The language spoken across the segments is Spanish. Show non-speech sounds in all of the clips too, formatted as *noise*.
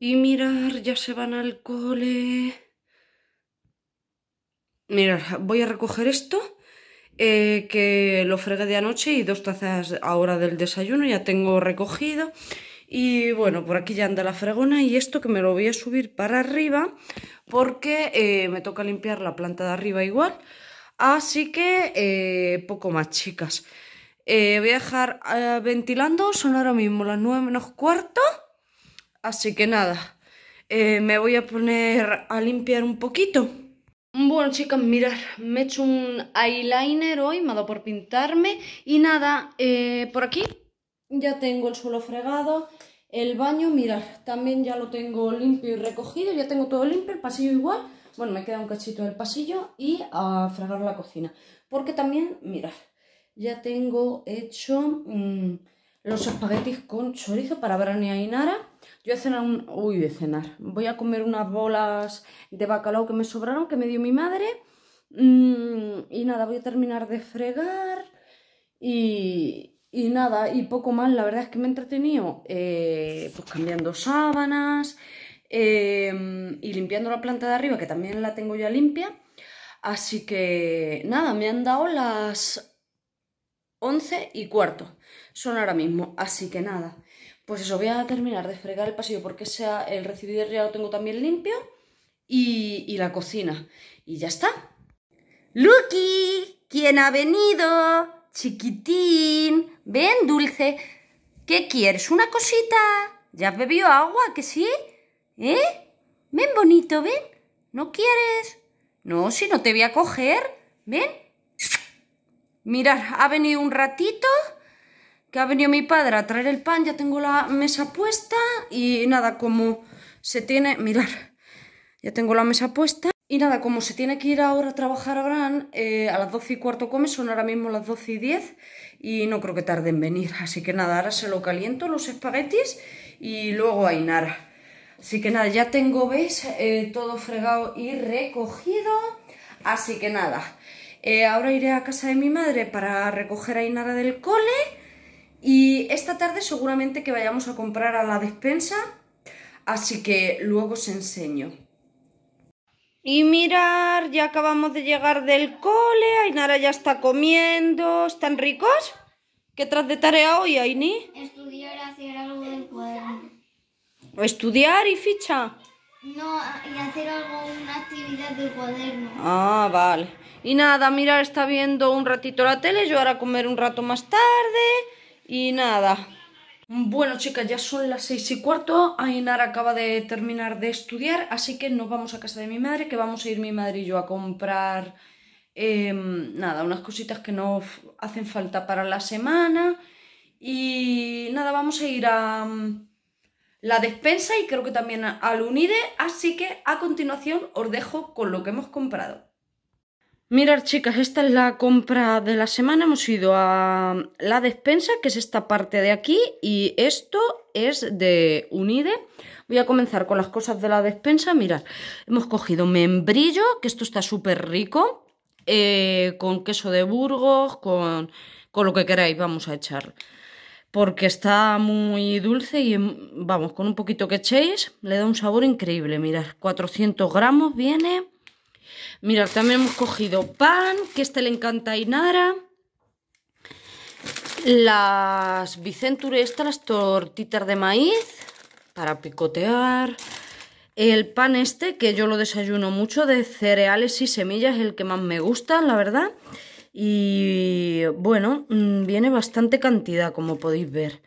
Y mirar, ya se van al cole. Mirar, voy a recoger esto, eh, que lo fregué de anoche y dos tazas ahora del desayuno, ya tengo recogido. Y bueno, por aquí ya anda la fregona y esto que me lo voy a subir para arriba porque eh, me toca limpiar la planta de arriba igual. Así que eh, poco más, chicas. voy a dejar ventilando, son ahora mismo las nueve menos cuarto. Así que nada, eh, me voy a poner a limpiar un poquito. Bueno chicas, mirad, me he hecho un eyeliner hoy, me ha dado por pintarme y nada, eh, por aquí ya tengo el suelo fregado, el baño, mirad, también ya lo tengo limpio y recogido, ya tengo todo limpio, el pasillo igual, bueno, me queda un cachito del pasillo y a fregar la cocina, porque también, mirad, ya tengo hecho mm, los espaguetis con chorizo para Brania y Nara, yo a cenar un... Uy, de cenar. Voy a comer unas bolas de bacalao que me sobraron, que me dio mi madre. Mm, y nada, voy a terminar de fregar. Y, nada, y poco más. La verdad es que me he entretenido eh, pues cambiando sábanas em, y limpiando la planta de arriba, que también la tengo ya limpia. Así que nada, me han dado las 11 y cuarto. Son ahora mismo. Así que nada. Pues eso, voy a terminar de fregar el pasillo porque sea el recibidor ya lo tengo también limpio y, la cocina. Y ya está. ¡Lucky! ¿Quién ha venido? Chiquitín, ven dulce. ¿Qué quieres? ¿Una cosita? ¿Ya has bebido agua? ¿Que sí? ¿Eh? Ven bonito, ven. ¿No quieres? No, si no te voy a coger. Ven. Mirar, ha venido un ratito que ha venido mi padre a traer el pan, ya tengo la mesa puesta y nada, como se tiene, *laughs* mirar, ya tengo la mesa puesta. Y nada, como se tiene que ir ahora a trabajar a Gran, eh, a las 12 y cuarto come, son ahora mismo las 12 y 10 y no creo que tarde en venir. Así que nada, ahora se lo caliento los espaguetis y luego a Inara. Así que nada, ya tengo, ¿veis? Eh, todo fregado y recogido. Así que nada, eh, ahora iré a casa de mi madre para recoger a Inara del cole y esta tarde seguramente que vayamos a comprar a la despensa, así que luego os enseño. Y mirar, ya acabamos de llegar del cole, Ainara ya está comiendo, ¿están ricos? ¿Qué tras de tarea hoy, Aini? Estudiar, hacer algo del cuaderno. ¿Estudiar y ficha? No, y hacer algo, una actividad del cuaderno. Ah, vale. Y nada, mirar está viendo un ratito la tele, yo ahora comer un rato más tarde y nada. Bueno chicas, ya son las seis y cuarto, Ainara acaba de terminar de estudiar, así que nos vamos a casa de mi madre, que vamos a ir mi madre y yo a comprar em, nada, unas cositas que nos hacen falta para la semana y nada, vamos a ir a em, la despensa y creo que también al Unide, así que a continuación os dejo con lo que hemos comprado. Mirad chicas, esta es la compra de la semana, hemos ido a la despensa, que es esta parte de aquí, y esto es de Unide. Voy a comenzar con las cosas de la despensa, mirad, hemos cogido membrillo, que esto está súper rico, eh, con queso de Burgos, con, con lo que queráis, vamos a echar porque está muy dulce y vamos, con un poquito que echéis le da un sabor increíble, mirad, 400 gramos viene Mira, también hemos cogido pan, que este le encanta a Inara. Las Vicenture, estas, las tortitas de maíz para picotear. El pan este, que yo lo desayuno mucho, de cereales y semillas, el que más me gusta, la verdad. Y bueno, mm, viene bastante cantidad, como podéis ver.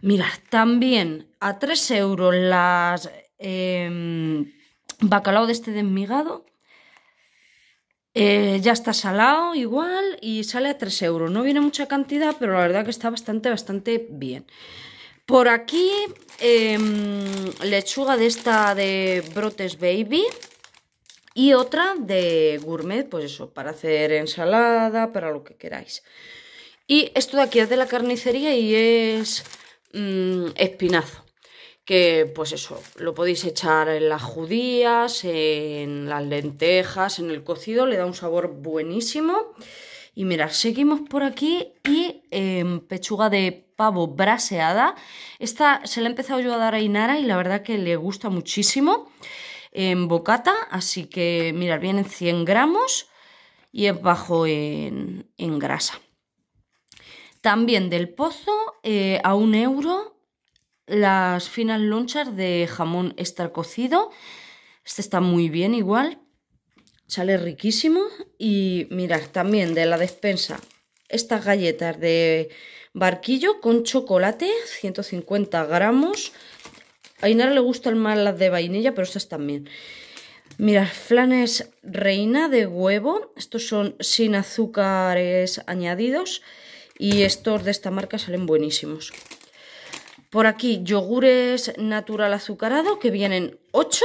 Mirad, también a 3 euros las... Em, bacalao de este desmigado. Eh, ya está salado igual y sale a 3 euros. No viene mucha cantidad, pero la verdad que está bastante, bastante bien. Por aquí, em, lechuga de esta de Brotes Baby y otra de gourmet, pues eso, para hacer ensalada, para lo que queráis. Y esto de aquí es de la carnicería y es mm, espinazo que pues eso, lo podéis echar en las judías, en las lentejas, en el cocido, le da un sabor buenísimo. Y mirad, seguimos por aquí y em, pechuga de pavo braseada. Esta se la he empezado yo a dar a Inara y la verdad que le gusta muchísimo en bocata, así que mirad, en 100 gramos y es bajo en, grasa. También del pozo eh, a un euro las finas lonchas de jamón estar cocido. Este está muy bien igual, sale riquísimo. Y mirad, también de la despensa, estas galletas de barquillo con chocolate, 150 gramos. A Inara le gustan más las de vainilla, pero estas también. Mirad, flanes reina de huevo. Estos son sin azúcares añadidos. Y estos de esta marca salen buenísimos. Por aquí, yogures natural azucarado, que vienen 8.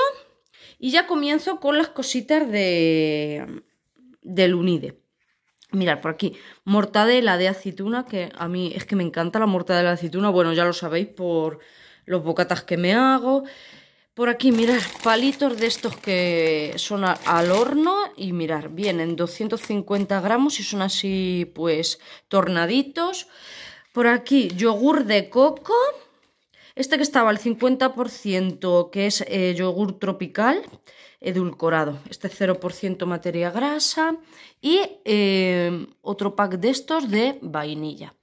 Y ya comienzo con las cositas de del Unide. Mirad, por aquí, mortadela de aceituna, que a mí es que me encanta la mortadela de aceituna. Bueno, ya lo sabéis por los bocatas que me hago. Por aquí, mirad, palitos de estos que son al horno. Y mirad, vienen 250 gramos y son así, pues, tornaditos. Por aquí, yogur de coco. Este que estaba al 50%, que es eh, yogur tropical edulcorado. Este 0% materia grasa y eh, otro pack de estos de vainilla.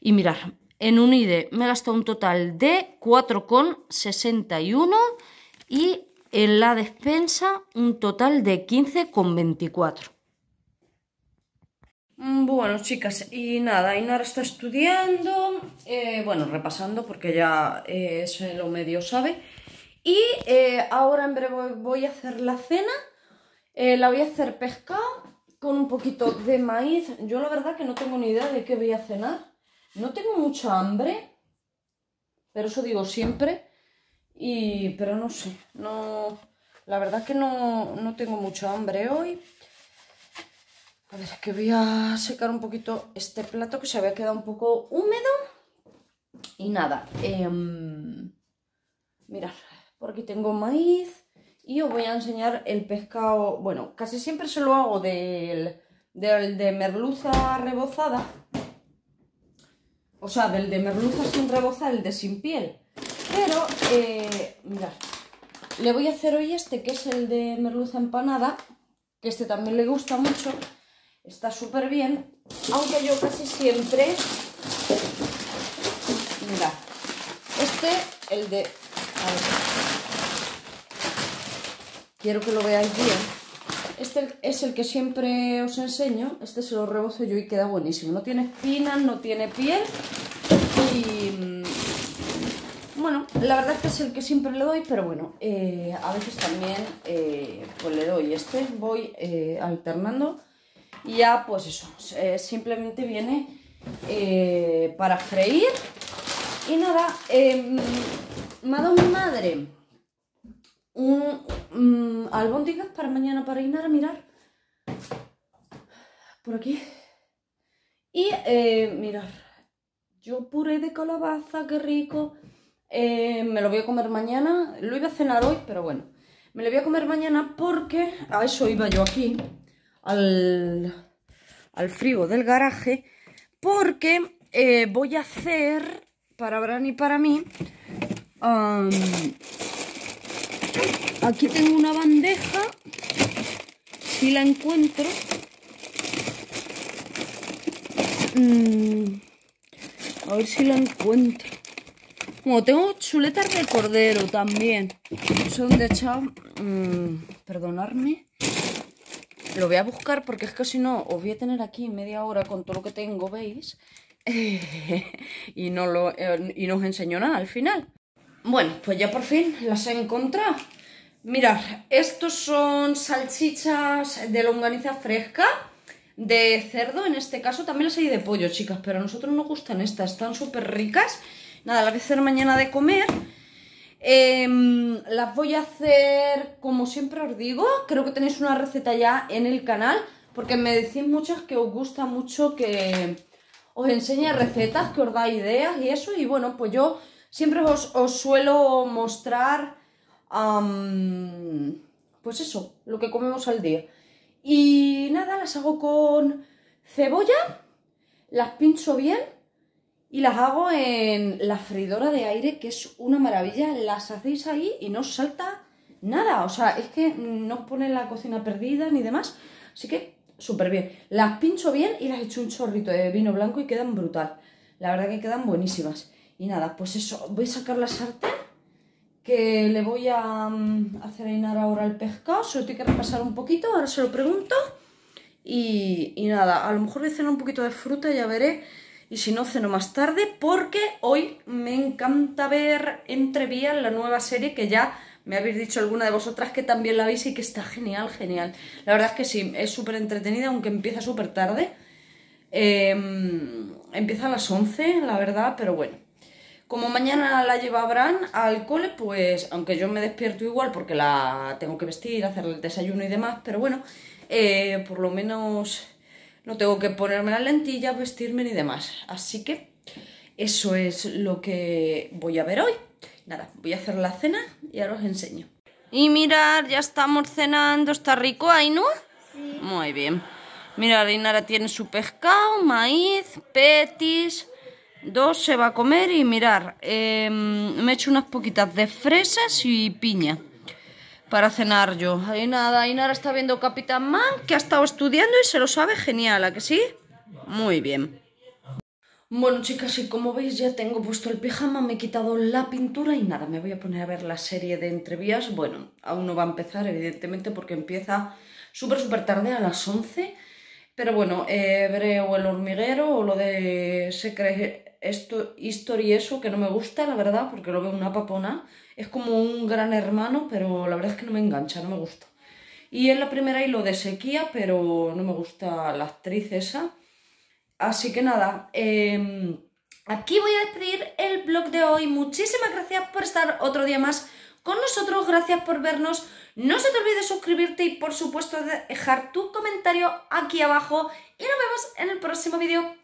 Y mirar, en un me he gastado un total de 4,61 y en la despensa un total de 15,24. Mm, bueno, chicas, y nada, Inara está estudiando, eh, bueno, repasando porque ya es eh, lo medio sabe. Y eh, ahora en breve voy a hacer la cena, la voy a hacer pescado con un poquito de maíz. Yo la verdad que no tengo ni idea de qué voy a cenar. No tengo mucha hambre, pero eso digo siempre. Y, pero no sé, no, la verdad que no, no tengo mucha hambre hoy, a ver, que voy a secar un poquito este plato que se había quedado un poco húmedo. Y nada, eh, mirad, por aquí tengo maíz y os voy a enseñar el pescado. Bueno, casi siempre se lo hago del, de merluza rebozada. O sea, del de merluza sin rebozar, el de sin piel. Pero, eh, mirad, le voy a hacer hoy este, que es el de merluza empanada, que este también le gusta mucho. Está súper bien, aunque yo casi siempre... Mira, este, el de... Quiero que lo veáis bien. Este es el que siempre os enseño. Este se lo rebozo yo y queda buenísimo. No tiene espinas, no tiene piel. Y... Mm, bueno, la verdad es que es el que siempre le doy, pero bueno, eh, a veces también eh, pues le doy este. Voy eh, alternando y ya, pues eso, eh, simplemente viene eh, para freír. Y nada, em, me ha dado mi madre un mm, albóndigas para mañana para ir a mirar. Por aquí. Y eh, mirar, yo puré de calabaza, qué rico. me lo voy a comer mañana. Lo iba a cenar hoy, pero bueno. Me lo voy a comer mañana porque a eso iba yo aquí al, al frigo del garaje porque eh, voy a hacer para Brani y para mí aquí tengo una bandeja si la encuentro mm, a ver si la encuentro como tengo chuletas de cordero también son de chao mm, perdonarme lo voy a buscar porque es que si no, os voy a tener aquí media hora con todo lo que tengo, ¿veis? *laughs* y, no lo, eh, y no os enseño nada al final. Bueno, pues ya por fin las he encontrado. Mirad, estos son salchichas de longaniza fresca, de cerdo, en este caso también las hay de pollo, chicas, pero a nosotros nos gustan estas, están súper ricas. Nada, las voy a hacer mañana de comer Em, las voy a hacer como siempre os digo. Creo que tenéis una receta ya en el canal. Porque me decís muchas que os gusta mucho que os enseñe recetas, que os da ideas y eso. Y bueno, pues yo siempre os, suelo mostrar, pues eso, lo que comemos al día. Y nada, las hago con cebolla, las pincho bien y las hago en la freidora de aire, que es una maravilla. Las hacéis ahí y no os salta nada. O sea, es que no os pone la cocina perdida ni demás. Así que súper bien. Las pincho bien y las echo un chorrito de vino blanco y quedan brutal. La verdad que quedan buenísimas. Y nada, pues eso, voy a sacar la sartén que le voy a mm, hacer ainar ahora el pescado, Solo tengo tiene que repasar un poquito, ahora se lo pregunto. Y, nada, a lo mejor le hacer un poquito de fruta, ya veré y si no, ceno más tarde porque hoy me encanta ver Entrevías, la nueva serie que ya me habéis dicho alguna de vosotras que también la veis y que está genial, genial. La verdad es que sí, es súper entretenida, aunque empieza súper tarde. Em, empieza a las 11, la verdad, pero bueno. Como mañana la llevarán al cole, pues aunque yo me despierto igual porque la tengo que vestir, hacer el desayuno y demás, pero bueno, eh, por lo menos no tengo que ponerme la lentilla, vestirme ni demás. Así que eso es lo que voy a ver hoy. Nada, voy a hacer la cena y ahora os enseño. Y mirar, ya estamos cenando. ¿Está rico, no? Sí. Muy bien. Mira, nada tiene su pescado, maíz, petis... Dos se va a comer y mirar, eh, me he hecho unas poquitas de fresas y piña para cenar yo. Ahí nada, nada está viendo Capitán Man, que ha estado estudiando y se lo sabe genial, ¿a que sí? Muy bien. Bueno, chicas, y como veis ya tengo puesto el pijama, me he quitado la pintura y nada, me voy a poner a ver la serie de entrevías. Bueno, aún no va a empezar, evidentemente, porque empieza súper, súper tarde, a las 11. Pero bueno, eh, veré o El Hormiguero o lo de esto, History eso, que no me gusta, la verdad, porque lo veo una papona. Es como un gran hermano, pero la verdad es que no me engancha, no me gusta. Y en la primera lo de sequía, pero no me gusta la actriz esa. Así que nada, em, aquí voy a despedir el blog de hoy. Muchísimas gracias por estar otro día más con nosotros, gracias por vernos. No se te olvide suscribirte y por supuesto dejar tu comentario aquí abajo. Y nos vemos en el próximo vídeo.